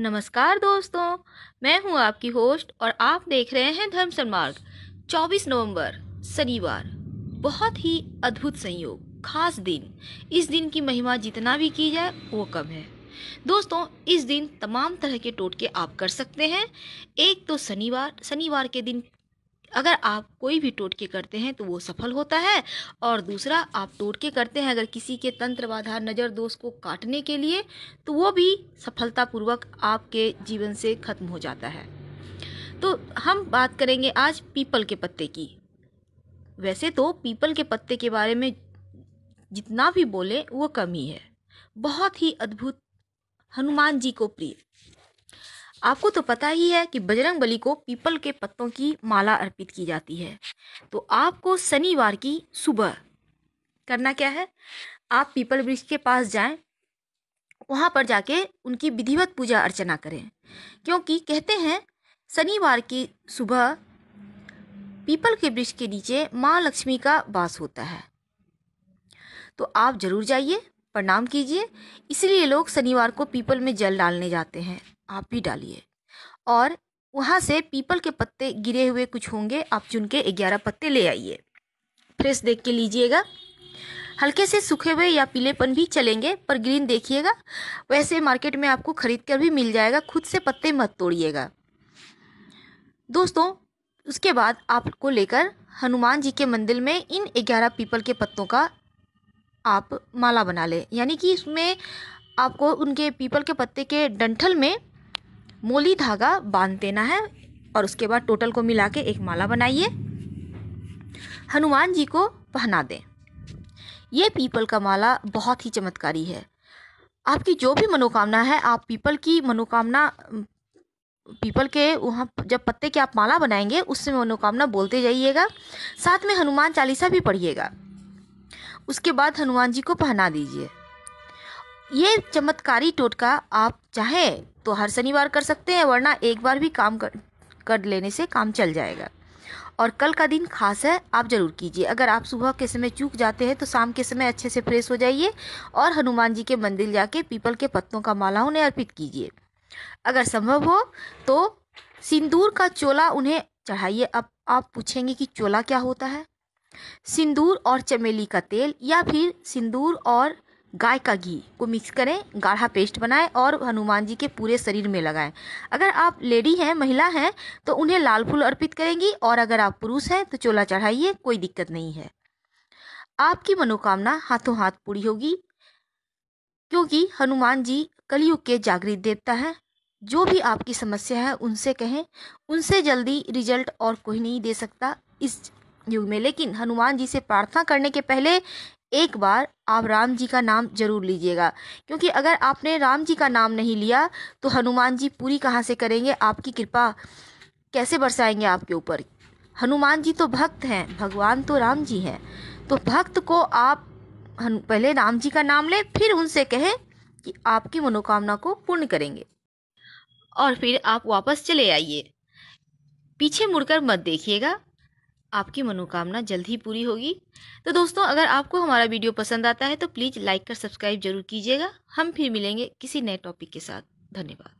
नमस्कार दोस्तों मैं हूं आपकी होस्ट और आप देख रहे हैं धर्म सन्मार्ग 24 नवंबर शनिवार बहुत ही अद्भुत संयोग खास दिन इस दिन की महिमा जितना भी की जाए वो कम है दोस्तों इस दिन तमाम तरह के टोटके आप कर सकते हैं एक तो शनिवार शनिवार के दिन अगर आप कोई भी टोटके करते हैं तो वो सफल होता है और दूसरा आप टोटके करते हैं अगर किसी के तंत्र बाधा नज़र दोष को काटने के लिए तो वो भी सफलतापूर्वक आपके जीवन से खत्म हो जाता है तो हम बात करेंगे आज पीपल के पत्ते की वैसे तो पीपल के पत्ते के बारे में जितना भी बोले वो कम ही है बहुत ही अद्भुत हनुमान जी को प्रिय आपको तो पता ही है कि बजरंग बली को पीपल के पत्तों की माला अर्पित की जाती है तो आपको शनिवार की सुबह करना क्या है आप पीपल वृक्ष के पास जाएं वहाँ पर जाके उनकी विधिवत पूजा अर्चना करें क्योंकि कहते हैं शनिवार की सुबह पीपल के वृक्ष के नीचे माँ लक्ष्मी का वास होता है तो आप जरूर जाइए प्रणाम कीजिए इसलिए लोग शनिवार को पीपल में जल डालने जाते हैं आप भी डालिए और वहाँ से पीपल के पत्ते गिरे हुए कुछ होंगे आप चुन के ग्यारह पत्ते ले आइए फ्रेश देख के लीजिएगा हल्के से सूखे हुए या पीलेपन भी चलेंगे पर ग्रीन देखिएगा वैसे मार्केट में आपको खरीद कर भी मिल जाएगा खुद से पत्ते मत तोड़िएगा दोस्तों उसके बाद आपको लेकर हनुमान जी के मंदिर में इन ग्यारह पीपल के पत्तों का आप माला बना लें यानी कि इसमें आपको उनके पीपल के पत्ते के डंठल में मोली धागा बांध देना है और उसके बाद टोटल को मिला के एक माला बनाइए हनुमान जी को पहना दें ये पीपल का माला बहुत ही चमत्कारी है आपकी जो भी मनोकामना है आप पीपल की मनोकामना पीपल के वहाँ जब पत्ते की आप माला बनाएंगे उससे मनोकामना बोलते जाइएगा साथ में हनुमान चालीसा भी पढ़िएगा उसके बाद हनुमान जी को पहना दीजिए ये चमत्कारी टोटका आप चाहें तो हर शनिवार कर सकते हैं वरना एक बार भी काम कर कर लेने से काम चल जाएगा और कल का दिन खास है आप ज़रूर कीजिए अगर आप सुबह के समय चूक जाते हैं तो शाम के समय अच्छे से फ्रेश हो जाइए और हनुमान जी के मंदिर जाके पीपल के पत्तों का माला उन्हें अर्पित कीजिए अगर संभव हो तो सिंदूर का चोला उन्हें चढ़ाइए अब आप पूछेंगे कि चोला क्या होता है सिंदूर और चमेली का तेल या फिर सिंदूर और गाय का घी को मिक्स करें गाढ़ा पेस्ट बनाएं और हनुमान जी के पूरे शरीर में लगाएं अगर आप लेडी हैं महिला हैं तो उन्हें लाल फूल अर्पित करेंगी और अगर आप पुरुष हैं तो चोला चढ़ाइए कोई दिक्कत नहीं है आपकी मनोकामना हाथों हाथ पूरी होगी क्योंकि हनुमान जी कलयुग के जागृत देवता हैं जो भी आपकी समस्या है उनसे कहें उनसे जल्दी रिजल्ट और कोई नहीं दे सकता इस युग में लेकिन हनुमान जी से प्रार्थना करने के पहले एक बार आप राम जी का नाम जरूर लीजिएगा क्योंकि अगर आपने राम जी का नाम नहीं लिया तो हनुमान जी पूरी कहाँ से करेंगे आपकी कृपा कैसे बरसाएंगे आपके ऊपर हनुमान जी तो भक्त हैं भगवान तो राम जी हैं तो भक्त को आप पहले राम जी का नाम लें फिर उनसे कहें कि आपकी मनोकामना को पूर्ण करेंगे और फिर आप वापस चले आइए पीछे मुड़कर मत देखिएगा आपकी मनोकामना जल्द ही पूरी होगी तो दोस्तों अगर आपको हमारा वीडियो पसंद आता है तो प्लीज़ लाइक कर सब्सक्राइब जरूर कीजिएगा हम फिर मिलेंगे किसी नए टॉपिक के साथ धन्यवाद